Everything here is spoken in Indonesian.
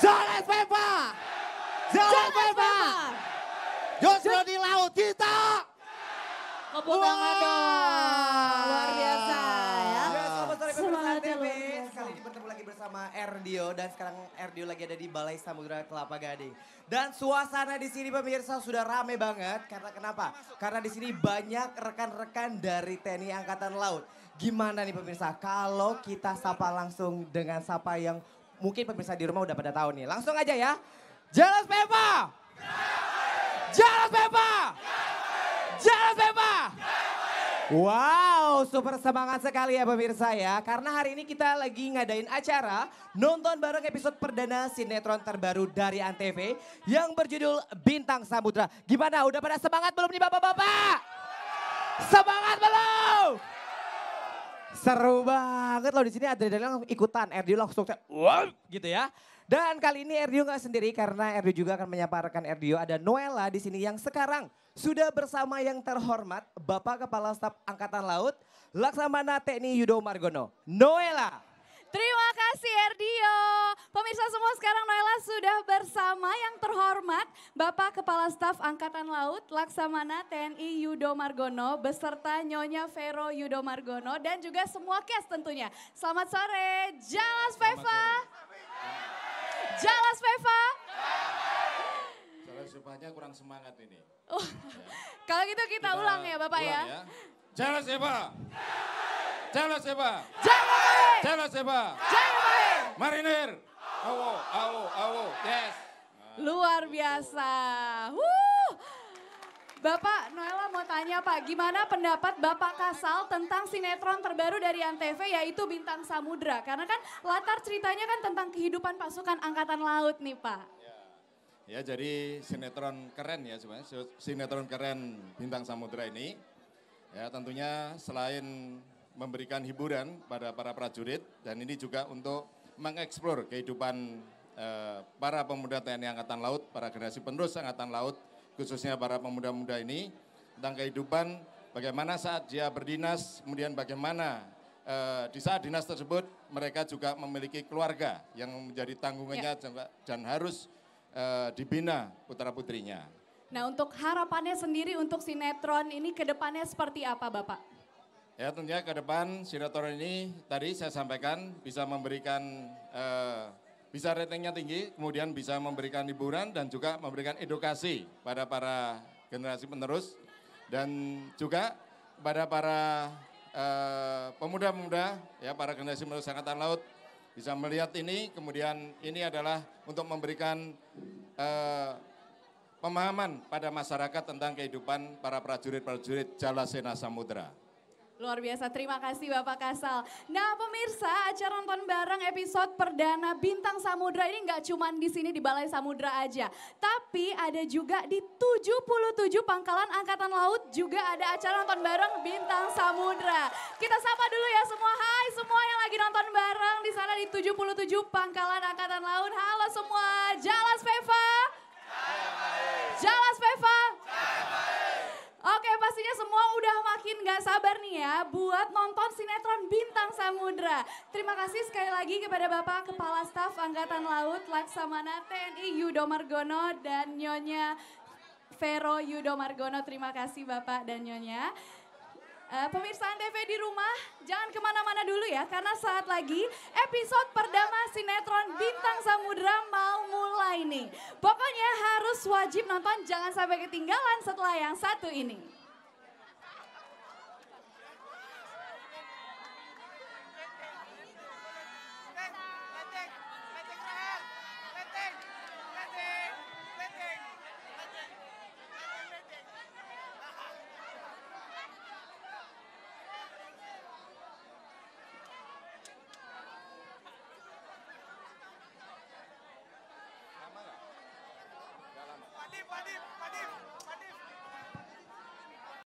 Jones Pepa. Jones Pepa. Justru di laut kita. Tepuk dong. Luar biasa ya. Ya, selamat sore TV. Sekali ini bertemu lagi bersama Erdio dan sekarang Erdio lagi ada di Balai Samudera Kelapa Gading. Dan suasana di sini pemirsa sudah rame banget karena kenapa? Karena di sini banyak rekan-rekan dari TNI Angkatan Laut. Gimana nih pemirsa kalau kita sapa langsung dengan sapa yang mungkin pemirsa di rumah udah pada tahu nih. Langsung aja ya. Jelas Pepa! Jelas Pepa! Jelas Pepa! Wow, super semangat sekali ya pemirsa ya. Karena hari ini kita lagi ngadain acara nonton bareng episode perdana sinetron terbaru dari Antv yang berjudul Bintang Samudra. Gimana, udah pada semangat belum nih bapak-bapak? Semangat belum? Seru banget loh di sini ada langsung ikutan. Erdio langsung wow gitu ya. Dan kali ini Erdio nggak sendiri karena Erdio juga akan menyapa rekan Erdio ada Noella di sini yang sekarang sudah bersama yang terhormat Bapak Kepala Staf Angkatan Laut Laksamana TNI Yudo Margono. Noella. Terima kasih Erdio. Pemirsa semua sekarang Noella sudah bersama yang terhormat Bapak Kepala Staf Angkatan Laut Laksamana TNI Yudo Margono beserta Nyonya Vero Yudo Margono dan juga semua cast tentunya. Selamat sore, Jalas Peva. Jalas Peva. Jalas Pevanya kurang semangat ini. Oh, ya. kalau gitu kita, ulang ya Bapak ulang ya. ya. Jalas Feva. Jalas Feva. Jalas baik. siapa? sepak. Marinir. Awo, awo, awo. Yes. Luar biasa. Wuh. Bapak Noela mau tanya Pak, gimana pendapat Bapak Kasal tentang sinetron terbaru dari Antv yaitu Bintang Samudra? Karena kan latar ceritanya kan tentang kehidupan pasukan Angkatan Laut nih Pak. Ya, ya jadi sinetron keren ya sebenarnya, sinetron keren Bintang Samudra ini. Ya tentunya selain memberikan hiburan pada para prajurit dan ini juga untuk mengeksplor kehidupan eh, para pemuda TNI Angkatan Laut, para generasi penerus Angkatan Laut, khususnya para pemuda pemuda ini tentang kehidupan bagaimana saat dia berdinas, kemudian bagaimana eh, di saat dinas tersebut mereka juga memiliki keluarga yang menjadi tanggungannya ya. dan harus eh, dibina putra putrinya. Nah untuk harapannya sendiri untuk sinetron ini kedepannya seperti apa Bapak? Ya tentunya ke depan Sinetron ini tadi saya sampaikan bisa memberikan eh, bisa ratingnya tinggi, kemudian bisa memberikan hiburan dan juga memberikan edukasi pada para generasi penerus dan juga pada para eh, pemuda-pemuda uh, ya para generasi penerus angkatan laut bisa melihat ini kemudian ini adalah untuk memberikan eh, pemahaman pada masyarakat tentang kehidupan para prajurit-prajurit Jalasena Samudra. Luar biasa, terima kasih Bapak Kasal. Nah pemirsa, acara nonton bareng episode perdana Bintang Samudra ini nggak cuma di sini di Balai Samudra aja. Tapi ada juga di 77 pangkalan Angkatan Laut juga ada acara nonton bareng Bintang Samudra. Kita sapa dulu ya semua, hai semua yang lagi nonton bareng di sana di 77 pangkalan Angkatan Laut. Halo semua, Jalas Veva. Jalas Veva pastinya semua udah makin gak sabar nih ya buat nonton sinetron Bintang Samudra. Terima kasih sekali lagi kepada Bapak Kepala Staf Angkatan Laut Laksamana TNI Yudo Margono dan Nyonya Vero Yudo Margono. Terima kasih Bapak dan Nyonya. Uh, eh, pemirsa TV di rumah, jangan kemana-mana dulu ya, karena saat lagi episode perdana sinetron Bintang Samudra mau mulai nih. Pokoknya harus wajib nonton, jangan sampai ketinggalan setelah yang satu ini.